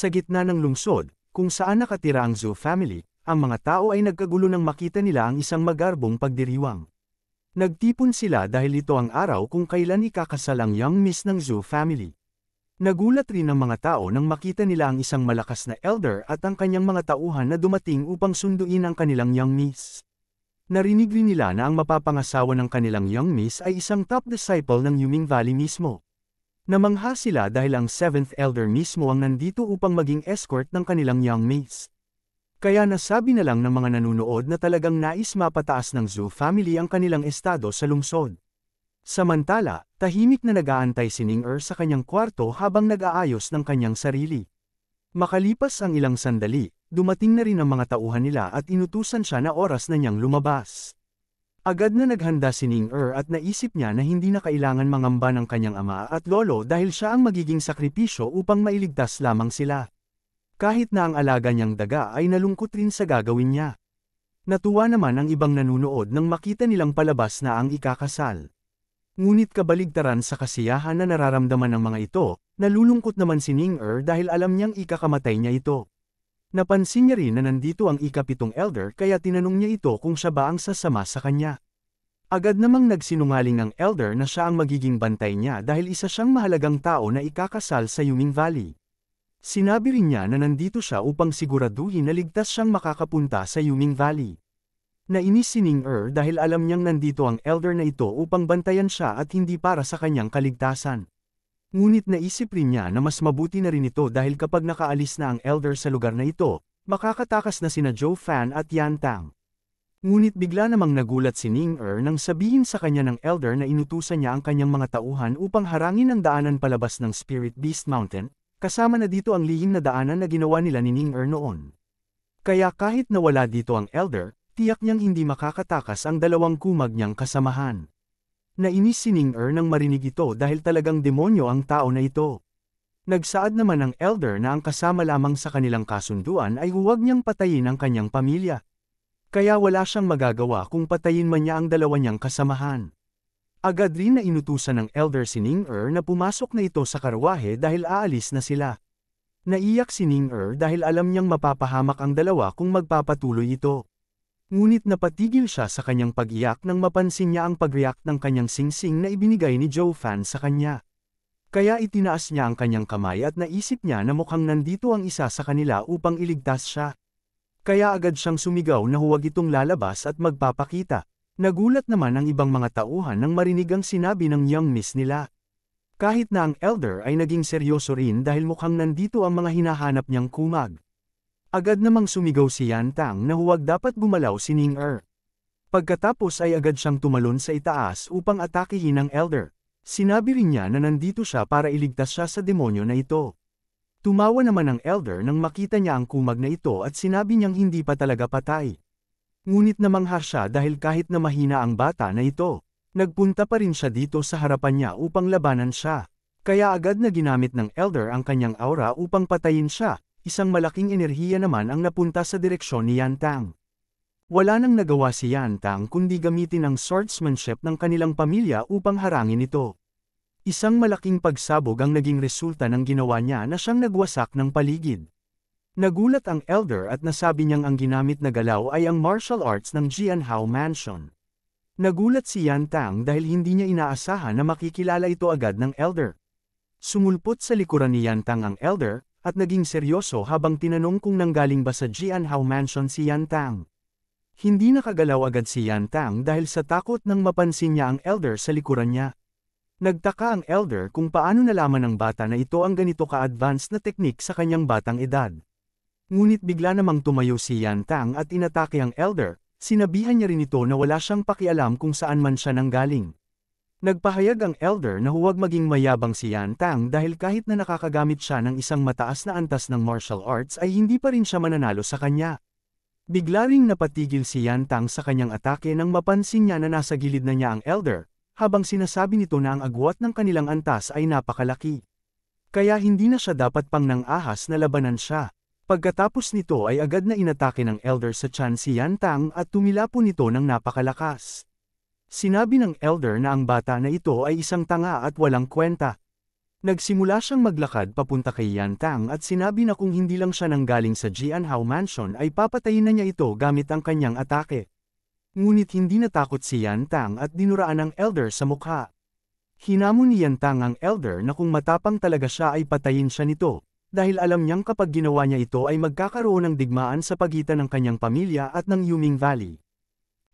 Sa gitna ng lungsod, kung saan nakatira ang Zhou family, ang mga tao ay nagkagulo nang makita nila ang isang magarbong pagdiriwang. Nagtipon sila dahil ito ang araw kung kailan ikakasal ang young miss ng Zhou family. Nagulat rin ang mga tao nang makita nila ang isang malakas na elder at ang kanyang mga tauhan na dumating upang sunduin ang kanilang young miss. Narinig rin nila na ang mapapangasawa ng kanilang young miss ay isang top disciple ng Yuming Valley mismo. Namangha sila dahil ang Seventh Elder mismo ang nandito upang maging escort ng kanilang young mates. Kaya nasabi na lang ng mga nanunood na talagang nais mapataas ng Zhu family ang kanilang estado sa lungsod. Samantala, tahimik na nagaantay si Ning Er sa kanyang kwarto habang nag-aayos ng kanyang sarili. Makalipas ang ilang sandali, dumating na rin ang mga tauhan nila at inutusan siya na oras na niyang lumabas. Agad na naghanda si Ning Er at naisip niya na hindi na kailangan mangamba ng kanyang ama at lolo dahil siya ang magiging sakripisyo upang mailigtas lamang sila. Kahit na ang alaga niyang daga ay nalungkot rin sa gagawin niya. Natuwa naman ang ibang nanunood nang makita nilang palabas na ang ikakasal. Ngunit kabaligtaran sa kasiyahan na nararamdaman ng mga ito, nalulungkot naman si Ning Er dahil alam niyang ikakamatay niya ito. Napansin niya rin na nandito ang ikapitong elder kaya tinanong niya ito kung siya ba ang sasama sa kanya. Agad namang nagsinungaling ang elder na siya ang magiging bantay niya dahil isa siyang mahalagang tao na ikakasal sa Yuming Valley. Sinabi rin niya na nandito siya upang siguraduhin na ligtas siyang makakapunta sa Yuming Valley. Nainis si Ning Er dahil alam niyang nandito ang elder na ito upang bantayan siya at hindi para sa kanyang kaligtasan. Ngunit naisip rin niya na mas mabuti na rin ito dahil kapag nakaalis na ang elder sa lugar na ito, makakatakas na sina Joe Fan at Yan Tang. Ngunit bigla namang nagulat si Ning Er nang sabihin sa kanya ng elder na inutusan niya ang kanyang mga tauhan upang harangin ang daanan palabas ng Spirit Beast Mountain, kasama na dito ang lihim na daanan na ginawa nila ni Ning Er noon. Kaya kahit nawala dito ang elder, tiyak niyang hindi makakatakas ang dalawang kumag niyang kasamahan. Nainis si Ning Er nang marinig ito dahil talagang demonyo ang tao na ito. Nagsaad naman ang elder na ang kasama lamang sa kanilang kasunduan ay huwag niyang patayin ang kanyang pamilya. Kaya wala siyang magagawa kung patayin man niya ang dalawa niyang kasamahan. Agad rin na inutusan ng elder si Ning Er na pumasok na ito sa karwahe dahil aalis na sila. Naiyak si Ning Er dahil alam niyang mapapahamak ang dalawa kung magpapatuloy ito. Ngunit napatigil siya sa kanyang pag-iyak nang mapansin niya ang pag-react ng kanyang singsing -sing na ibinigay ni Joe Fan sa kanya. Kaya itinaas niya ang kanyang kamay at naisip niya na mukhang nandito ang isa sa kanila upang iligtas siya. Kaya agad siyang sumigaw na huwag itong lalabas at magpapakita. Nagulat naman ang ibang mga tauhan nang marinig ang sinabi ng young miss nila. Kahit na ang elder ay naging seryoso rin dahil mukhang nandito ang mga hinahanap niyang kumag. Agad namang sumigaw si Yan Tang na huwag dapat gumalaw si Ning Er. Pagkatapos ay agad siyang tumalon sa itaas upang atakihin ang elder. Sinabi rin niya na nandito siya para iligtas siya sa demonyo na ito. Tumawa naman ang elder nang makita niya ang kumag na ito at sinabi niyang hindi pa talaga patay. Ngunit namangha siya dahil kahit na mahina ang bata na ito, nagpunta pa rin siya dito sa harapan niya upang labanan siya. Kaya agad na ginamit ng elder ang kanyang aura upang patayin siya, isang malaking enerhiya naman ang napunta sa direksyon ni Yan Tang. Wala nang nagawa si Yan Tang kundi gamitin ang swordsmanship ng kanilang pamilya upang harangin ito. Isang malaking pagsabog ang naging resulta ng ginawa niya na siyang nagwasak ng paligid. Nagulat ang elder at nasabi niyang ang ginamit na galaw ay ang martial arts ng Jianhao Mansion. Nagulat si Yan Tang dahil hindi niya inaasahan na makikilala ito agad ng elder. Sumulpot sa likuran ni Yan Tang ang elder, at naging seryoso habang tinanong kung nanggaling ba sa Jianhao Mansion si Yan Tang. Hindi nakagalaw agad si Yan Tang dahil sa takot nang mapansin niya ang elder sa likuran niya. Nagtaka ang elder kung paano nalaman ng bata na ito ang ganito ka-advanced na teknik sa kanyang batang edad. Ngunit bigla namang tumayo si Yan Tang at inatake ang elder, sinabihan niya rin ito na wala siyang pakialam kung saan man siya nanggaling. Nagpahayag ang elder na huwag maging mayabang si Yan Tang dahil kahit na nakakagamit siya ng isang mataas na antas ng martial arts ay hindi pa rin siya mananalo sa kanya. Bigla ring napatigil si Yan Tang sa kanyang atake nang mapansin niya na nasa gilid na niya ang elder, habang sinasabi nito na ang agwat ng kanilang antas ay napakalaki. Kaya hindi na siya dapat pang nang ahas na labanan siya. Pagkatapos nito ay agad na inatake ng elder sa tiyan si Yan Tang at tumilapo nito ng napakalakas. Sinabi ng elder na ang bata na ito ay isang tanga at walang kwenta. Nagsimula siyang maglakad papunta kay Yan Tang at sinabi na kung hindi lang siya nanggaling sa Jianhao Mansion ay papatayin na niya ito gamit ang kanyang atake. Ngunit hindi natakot si Yan Tang at dinuraan ang elder sa mukha. Hinamon ni Yan Tang ang elder na kung matapang talaga siya ay patayin siya nito, dahil alam niyang kapag ginawa niya ito ay magkakaroon ng digmaan sa pagitan ng kanyang pamilya at ng Yuming Valley.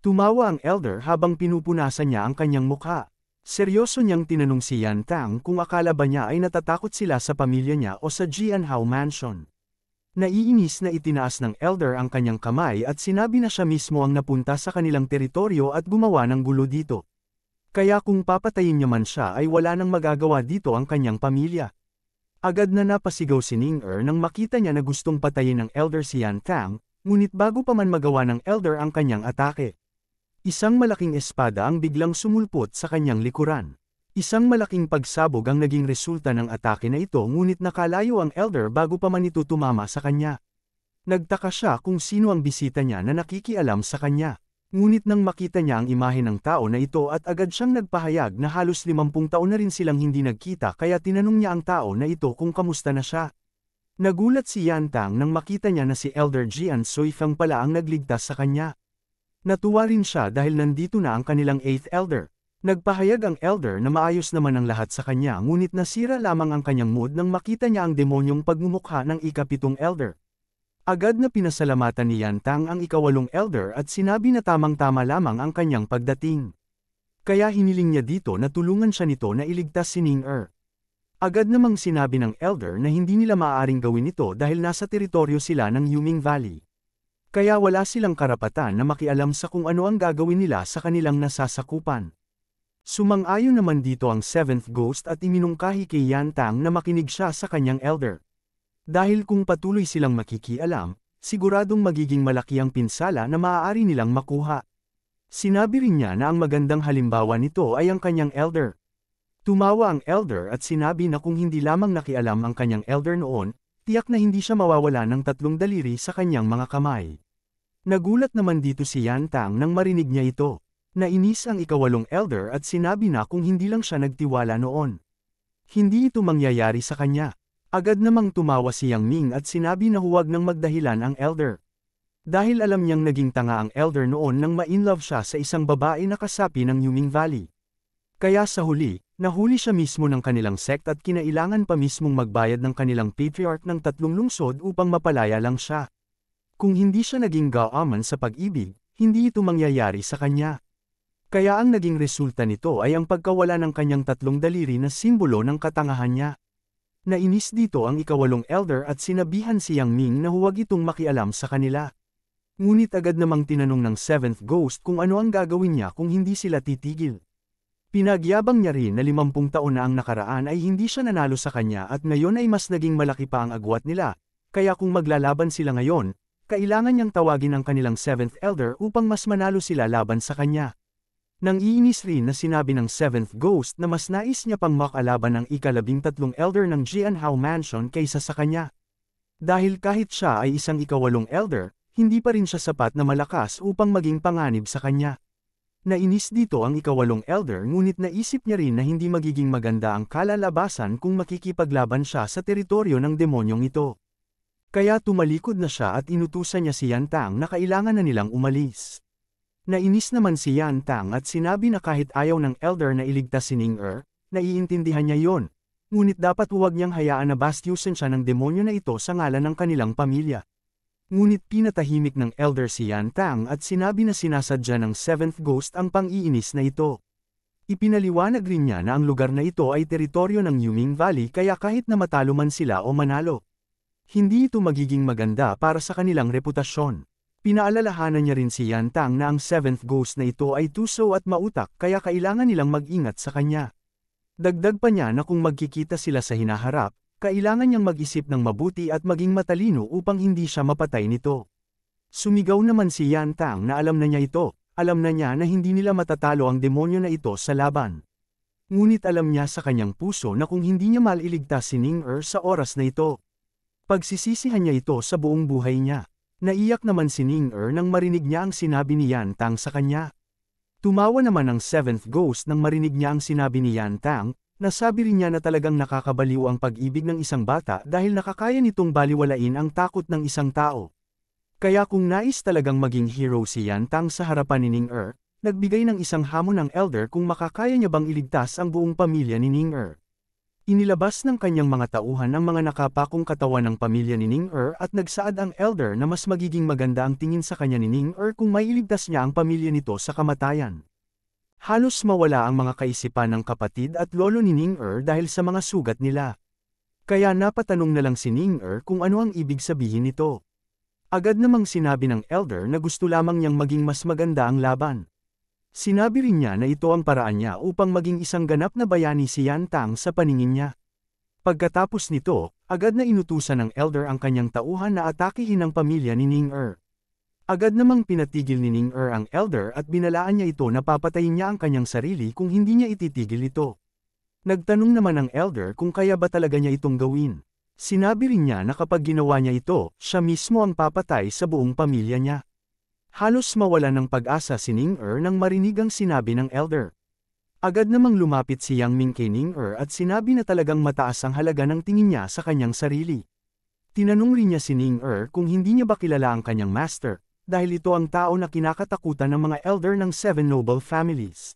Tumawa ang elder habang pinupunasan niya ang kanyang mukha. Seryoso niyang tinanong si Yan Tang kung akala ba niya ay natatakot sila sa pamilya niya o sa Jianhao Mansion. Naiinis na itinaas ng elder ang kanyang kamay at sinabi na siya mismo ang napunta sa kanilang teritoryo at gumawa ng gulo dito. Kaya kung papatayin niya man siya ay wala nang magagawa dito ang kanyang pamilya. Agad na napasigaw si Ning Er nang makita niya na gustong patayin ng elder si Yan Tang, ngunit bago pa man magawa ng elder ang kanyang atake. Isang malaking espada ang biglang sumulpot sa kanyang likuran. Isang malaking pagsabog ang naging resulta ng atake na ito ngunit nakalayo ang elder bago pa man ito tumama sa kanya. Nagtaka siya kung sino ang bisita niya na nakikialam sa kanya. Ngunit nang makita niya ang imahe ng tao na ito at agad siyang nagpahayag na halos limampung taon na rin silang hindi nagkita kaya tinanong niya ang tao na ito kung kamusta na siya. Nagulat si Yantang nang makita niya na si Elder Jian Soifang pala ang nagligtas sa kanya. Natuwa rin siya dahil nandito na ang kanilang 8th Elder. Nagpahayag ang Elder na maayos naman ang lahat sa kanya ngunit nasira lamang ang kanyang mood nang makita niya ang demonyong pagmumukha ng ikapitong Elder. Agad na pinasalamatan ni Yantang ang ikawalong Elder at sinabi na tamang-tama lamang ang kanyang pagdating. Kaya hiniling niya dito na tulungan siya nito na iligtas si Ning Er. Agad namang sinabi ng Elder na hindi nila maaaring gawin ito dahil nasa teritoryo sila ng Yuming Valley. Kaya wala silang karapatan na makialam sa kung ano ang gagawin nila sa kanilang nasasakupan. Sumang-ayon naman dito ang Seventh Ghost at iminungkahi kay Yantang na makinig siya sa kanyang elder. Dahil kung patuloy silang makikialam, siguradong magiging malaki ang pinsala na maaari nilang makuha. Sinabi rin niya na ang magandang halimbawa nito ay ang kanyang elder. Tumawa ang elder at sinabi na kung hindi lamang nakialam ang kanyang elder noon, Tiyak na hindi siya mawawala ng tatlong daliri sa kanyang mga kamay. Nagulat naman dito si Yan nang marinig niya ito. Nainis ang ikawalong elder at sinabi na kung hindi lang siya nagtiwala noon. Hindi ito mangyayari sa kanya. Agad namang tumawa si Yang Ming at sinabi na huwag nang magdahilan ang elder. Dahil alam niyang naging tanga ang elder noon nang ma-inlove siya sa isang babae na kasapi ng Yuming Valley. Kaya sa huli, Nahuli siya mismo ng kanilang sect at kinailangan pa mismong magbayad ng kanilang patriarch ng tatlong lungsod upang mapalaya lang siya. Kung hindi siya naging gaaman sa pag-ibig, hindi ito mangyayari sa kanya. Kaya ang naging resulta nito ay ang pagkawala ng kanyang tatlong daliri na simbolo ng katangahan niya. Nainis dito ang ikawalong elder at sinabihan si Yang Ming na huwag itong makialam sa kanila. Ngunit agad namang tinanong ng seventh ghost kung ano ang gagawin niya kung hindi sila titigil. Pinagyabang niya rin na 50 taon na ang nakaraan ay hindi siya nanalo sa kanya at ngayon ay mas naging malaki pa ang agwat nila, kaya kung maglalaban sila ngayon, kailangan niyang tawagin ang kanilang 7th Elder upang mas manalo sila laban sa kanya. Nang iinis rin na sinabi ng 7th Ghost na mas nais niya pang makalaban ang ikalabing tatlong Elder ng Jianhao Mansion kaysa sa kanya. Dahil kahit siya ay isang ikawalong Elder, hindi pa rin siya sapat na malakas upang maging panganib sa kanya. Nainis dito ang ikawalong elder ngunit naisip niya rin na hindi magiging maganda ang kalalabasan kung makikipaglaban siya sa teritoryo ng demonyong ito. Kaya tumalikod na siya at inutusan niya si Yan Tang na kailangan na nilang umalis. Nainis naman si Yan at sinabi na kahit ayaw ng elder na iligtas si Ning Er, naiintindihan niya yon. Ngunit dapat huwag niyang hayaan na bastyusin siya ng demonyo na ito sa ngalan ng kanilang pamilya. Ngunit pinatahimik ng elder si Yan Tang at sinabi na sinasadya ng Seventh Ghost ang pang-iinis na ito. Ipinaliwanag rin niya na ang lugar na ito ay teritoryo ng Yuming Valley kaya kahit na matalo man sila o manalo, hindi ito magiging maganda para sa kanilang reputasyon. Pinaalalahanan niya rin si Yan Tang na ang seventh ghost na ito ay tuso at mautak kaya kailangan nilang mag-ingat sa kanya. Dagdag pa niya na kung magkikita sila sa hinaharap, kailangan niyang mag-isip ng mabuti at maging matalino upang hindi siya mapatay nito. Sumigaw naman si Yan Tang na alam na niya ito, alam na niya na hindi nila matatalo ang demonyo na ito sa laban. Ngunit alam niya sa kanyang puso na kung hindi niya maliligtas si Ning Er sa oras na ito, pagsisisihan niya ito sa buong buhay niya. Naiyak naman si Ning Er nang marinig niya ang sinabi ni Yan Tang sa kanya. Tumawa naman ang seventh ghost nang marinig niya ang sinabi ni Yan Tang, Nasabi rin niya na talagang nakakabaliw ang pag-ibig ng isang bata dahil nakakaya nitong baliwalain ang takot ng isang tao. Kaya kung nais talagang maging hero si Yan Tang sa harapan ni Ning Er, nagbigay ng isang hamon ng elder kung makakaya niya bang iligtas ang buong pamilya ni Ning Er. Inilabas ng kanyang mga tauhan ang mga nakapakong katawan ng pamilya ni Ning Er at nagsaad ang elder na mas magiging maganda ang tingin sa kanya ni Ning Er kung mailigtas niya ang pamilya nito sa kamatayan. Halos mawala ang mga kaisipan ng kapatid at lolo ni Ning Er dahil sa mga sugat nila. Kaya napatanong na lang si Ning Er kung ano ang ibig sabihin nito. Agad namang sinabi ng elder na gusto lamang niyang maging mas maganda ang laban. Sinabi rin niya na ito ang paraan niya upang maging isang ganap na bayani si Yan Tang sa paningin niya. Pagkatapos nito, agad na inutusan ng elder ang kanyang tauhan na atakihin ang pamilya ni Ning Er. Agad namang pinatigil ni Ning Er ang elder at binalaan niya ito na papatayin niya ang kanyang sarili kung hindi niya ititigil ito. Nagtanong naman ang elder kung kaya ba talaga niya itong gawin. Sinabi rin niya na kapag ginawa niya ito, siya mismo ang papatay sa buong pamilya niya. Halos mawala ng pag-asa si Ning Er nang marinig ang sinabi ng elder. Agad namang lumapit si Yang Ming kay Ning Er at sinabi na talagang mataas ang halaga ng tingin niya sa kanyang sarili. Tinanong rin niya si Ning Er kung hindi niya ba kilala ang kanyang master, dahil ito ang tao na kinakatakutan ng mga elder ng Seven Noble Families.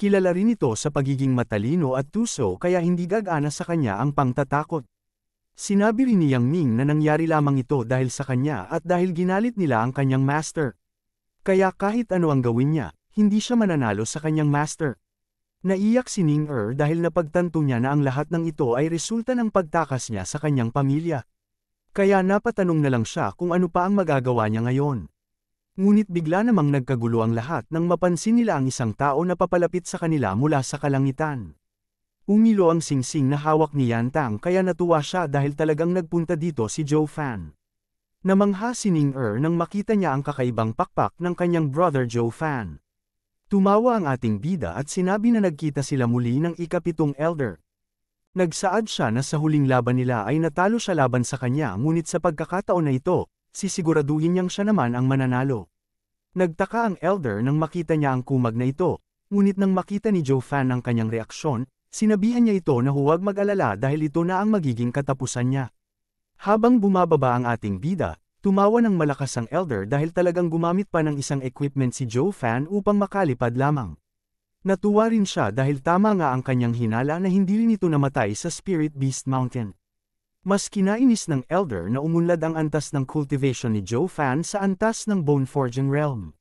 Kilala rin ito sa pagiging matalino at tuso kaya hindi gagana sa kanya ang pangtatakot. Sinabi rin ni Yang Ming na nangyari lamang ito dahil sa kanya at dahil ginalit nila ang kanyang master. Kaya kahit ano ang gawin niya, hindi siya mananalo sa kanyang master. Naiyak si Ning Er dahil napagtanto niya na ang lahat ng ito ay resulta ng pagtakas niya sa kanyang pamilya. Kaya napatanong na lang siya kung ano pa ang magagawa niya ngayon. Ngunit bigla namang nagkagulo ang lahat nang mapansin nila ang isang tao na papalapit sa kanila mula sa kalangitan. Umilo ang singsing na hawak ni Yantang kaya natuwa siya dahil talagang nagpunta dito si Joe Fan. Namangha si Ning Er nang makita niya ang kakaibang pakpak ng kanyang brother Joe Fan. Tumawa ang ating bida at sinabi na nagkita sila muli ng ikapitong elder, Nagsaad siya na sa huling laban nila ay natalo siya laban sa kanya ngunit sa pagkakataon na ito, sisiguraduhin niyang siya naman ang mananalo. Nagtaka ang elder nang makita niya ang kumag na ito, ngunit nang makita ni Joe Fan ang kanyang reaksyon, sinabihan niya ito na huwag mag-alala dahil ito na ang magiging katapusan niya. Habang bumababa ang ating bida, tumawa ng malakas ang elder dahil talagang gumamit pa ng isang equipment si Joe Fan upang makalipad lamang. Natuwa rin siya dahil tama nga ang kanyang hinala na hindi rin ito namatay sa Spirit Beast Mountain. Mas kinainis ng Elder na umunlad ang antas ng cultivation ni Joe Fan sa antas ng Bone Forging Realm.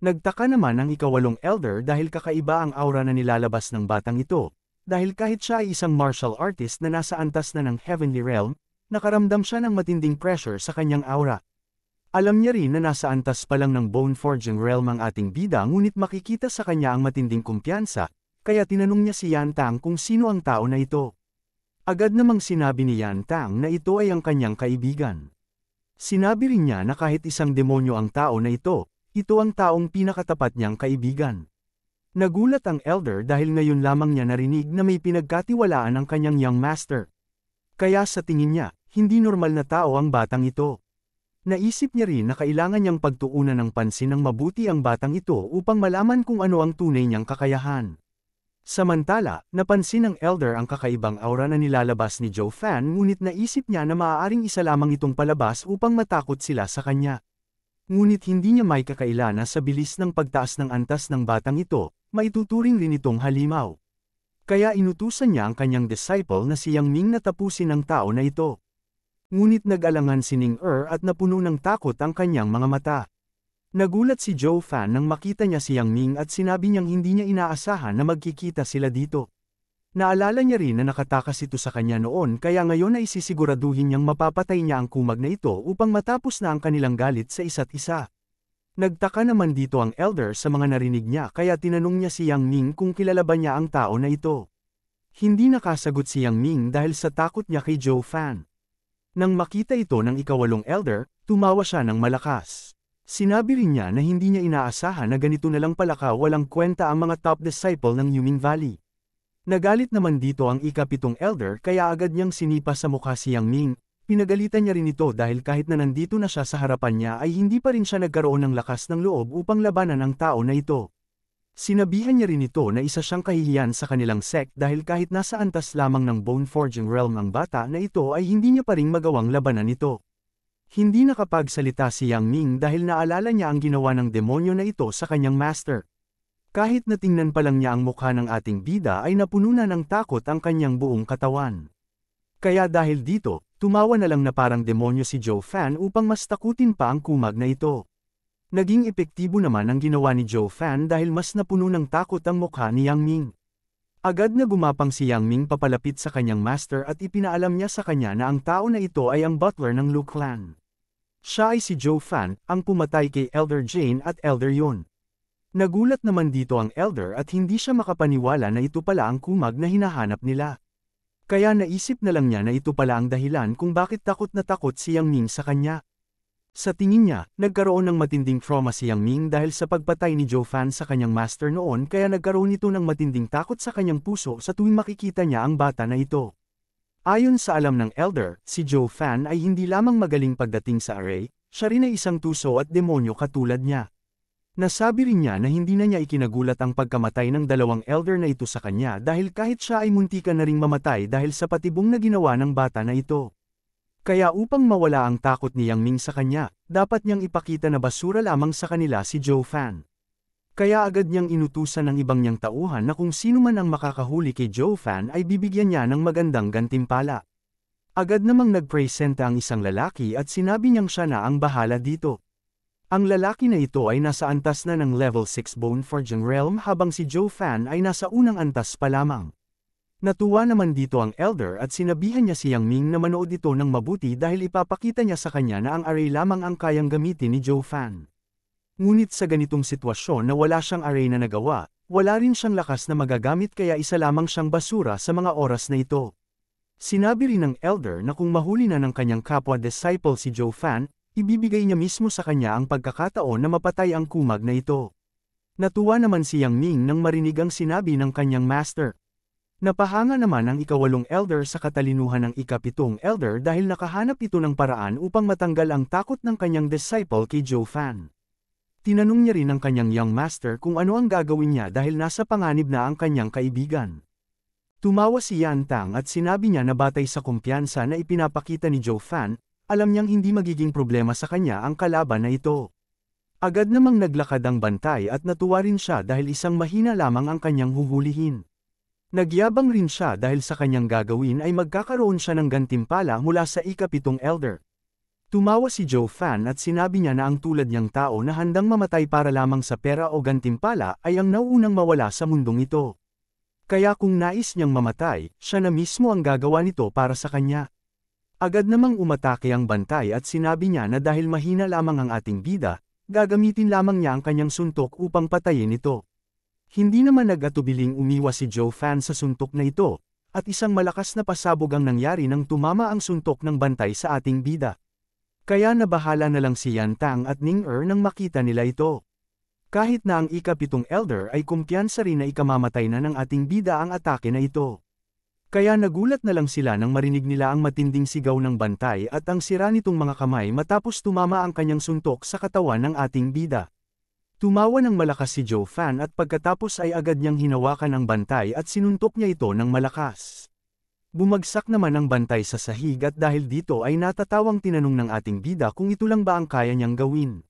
Nagtaka naman ang ikawalong Elder dahil kakaiba ang aura na nilalabas ng batang ito, dahil kahit siya ay isang martial artist na nasa antas na ng Heavenly Realm, nakaramdam siya ng matinding pressure sa kanyang aura. Alam niya rin na nasa antas pa lang ng bone forging realm ang ating bida ngunit makikita sa kanya ang matinding kumpiyansa, kaya tinanong niya si Yantang kung sino ang tao na ito. Agad namang sinabi ni Yantang na ito ay ang kanyang kaibigan. Sinabi rin niya na kahit isang demonyo ang tao na ito, ito ang taong pinakatapat niyang kaibigan. Nagulat ang elder dahil ngayon lamang niya narinig na may pinagkatiwalaan ang kanyang young master. Kaya sa tingin niya, hindi normal na tao ang batang ito. Naisip niya rin na kailangan niyang pagtuunan ng pansin ng mabuti ang batang ito upang malaman kung ano ang tunay niyang kakayahan. Samantala, napansin ng elder ang kakaibang aura na nilalabas ni Joe Fan ngunit naisip niya na maaaring isa lamang itong palabas upang matakot sila sa kanya. Ngunit hindi niya may kakaila na sa bilis ng pagtaas ng antas ng batang ito, maituturing rin itong halimaw. Kaya inutusan niya ang kanyang disciple na si Yang Ming na tapusin ang tao na ito. Ngunit nag-alangan si Ning Er at napuno ng takot ang kanyang mga mata. Nagulat si Joe Fan nang makita niya si Yang Ming at sinabi niyang hindi niya inaasahan na magkikita sila dito. Naalala niya rin na nakatakas ito sa kanya noon kaya ngayon ay sisiguraduhin niyang mapapatay niya ang kumag na ito upang matapos na ang kanilang galit sa isa't isa. Nagtaka naman dito ang elder sa mga narinig niya kaya tinanong niya si Yang Ming kung kilala ba niya ang tao na ito. Hindi nakasagot si Yang Ming dahil sa takot niya kay Joe Fan. Nang makita ito ng ikawalong elder, tumawa siya ng malakas. Sinabi rin niya na hindi niya inaasahan na ganito na lang palaka walang kwenta ang mga top disciple ng Yuming Valley. Nagalit naman dito ang ikapitong elder kaya agad niyang sinipa sa mukha si Yang Ming, pinagalitan niya rin ito dahil kahit na nandito na siya sa harapan niya ay hindi pa rin siya nagkaroon ng lakas ng loob upang labanan ang tao na ito. Sinabihan niya rin ito na isa siyang kahihiyan sa kanilang sect dahil kahit nasa antas lamang ng bone forging realm ang bata na ito ay hindi niya pa rin magawang labanan ito. Hindi nakapagsalita si Yang Ming dahil naalala niya ang ginawa ng demonyo na ito sa kanyang master. Kahit natingnan pa lang niya ang mukha ng ating bida ay napuno na ng takot ang kanyang buong katawan. Kaya dahil dito, tumawa na lang na parang demonyo si Joe Fan upang mas takutin pa ang kumag na ito. Naging epektibo naman ang ginawa ni Joe Fan dahil mas napuno ng takot ang mukha ni Yang Ming. Agad na gumapang si Yang Ming papalapit sa kanyang master at ipinaalam niya sa kanya na ang tao na ito ay ang butler ng Lu Clan. Siya ay si Joe Fan, ang pumatay kay Elder Jane at Elder Yun. Nagulat naman dito ang Elder at hindi siya makapaniwala na ito pala ang kumag na hinahanap nila. Kaya naisip na lang niya na ito pala ang dahilan kung bakit takot na takot si Yang Ming sa kanya. Sa tingin niya, nagkaroon ng matinding trauma si Yang Ming dahil sa pagpatay ni Joe Fan sa kanyang master noon kaya nagkaroon ito ng matinding takot sa kanyang puso sa tuwing makikita niya ang bata na ito. Ayon sa alam ng elder, si Joe Fan ay hindi lamang magaling pagdating sa array, siya rin ay isang tuso at demonyo katulad niya. Nasabi rin niya na hindi na niya ikinagulat ang pagkamatay ng dalawang elder na ito sa kanya dahil kahit siya ay muntikan na ring mamatay dahil sa patibong na ginawa ng bata na ito. Kaya upang mawala ang takot ni Yang Ming sa kanya, dapat niyang ipakita na basura lamang sa kanila si Zhou Fan. Kaya agad niyang inutusan ng ibang niyang tauhan na kung sino man ang makakahuli kay Zhou Fan ay bibigyan niya ng magandang gantimpala. Agad namang nagpresenta ang isang lalaki at sinabi niyang siya na ang bahala dito. Ang lalaki na ito ay nasa antas na ng level 6 Bone Forging Realm habang si Zhou Fan ay nasa unang antas pa lamang. Natuwa naman dito ang elder at sinabihan niya si Yang Ming na manood ito ng mabuti dahil ipapakita niya sa kanya na ang array lamang ang kayang gamitin ni Zhou Fan. Ngunit sa ganitong sitwasyon na wala siyang array na nagawa, wala rin siyang lakas na magagamit kaya isa lamang siyang basura sa mga oras na ito. Sinabi rin ng elder na kung mahuli na ng kanyang kapwa-disciple si Zhou Fan, ibibigay niya mismo sa kanya ang pagkakataon na mapatay ang kumag na ito. Natuwa naman si Yang Ming nang marinig ang sinabi ng kanyang master. Napahanga naman ang ikawalong elder sa katalinuhan ng ikapitong elder dahil nakahanap ito ng paraan upang matanggal ang takot ng kanyang disciple kay Joe Fan. Tinanong niya rin ang kanyang young master kung ano ang gagawin niya dahil nasa panganib na ang kanyang kaibigan. Tumawa si Yan Tang at sinabi niya na batay sa kumpiyansa na ipinapakita ni Joe Fan, alam niyang hindi magiging problema sa kanya ang kalaban na ito. Agad namang naglakad ang bantay at natuwa rin siya dahil isang mahina lamang ang kanyang huhulihin. Nagyabang rin siya dahil sa kanyang gagawin ay magkakaroon siya ng gantimpala mula sa ikapitong elder. Tumawa si Joe Fan at sinabi niya na ang tulad niyang tao na handang mamatay para lamang sa pera o gantimpala ay ang nauunang mawala sa mundong ito. Kaya kung nais niyang mamatay, siya na mismo ang gagawa nito para sa kanya. Agad namang umatake ang bantay at sinabi niya na dahil mahina lamang ang ating bida, gagamitin lamang niya ang kanyang suntok upang patayin ito. Hindi naman nagatubiling umiwas si Joe Fan sa suntok na ito, at isang malakas na pasabog ang nangyari nang tumama ang suntok ng bantay sa ating bida. Kaya nabahala na lang si Yan Tang at Ning Er nang makita nila ito. Kahit na ang ikapitong elder ay kumpiyansa rin na ikamamatay na ng ating bida ang atake na ito. Kaya nagulat na lang sila nang marinig nila ang matinding sigaw ng bantay at ang sira nitong mga kamay matapos tumama ang kanyang suntok sa katawan ng ating bida. Tumawa ng malakas si Joe Fan at pagkatapos ay agad niyang hinawakan ang bantay at sinuntok niya ito ng malakas. Bumagsak naman ang bantay sa sahig at dahil dito ay natatawang tinanong ng ating bida kung ito lang ba ang kaya niyang gawin.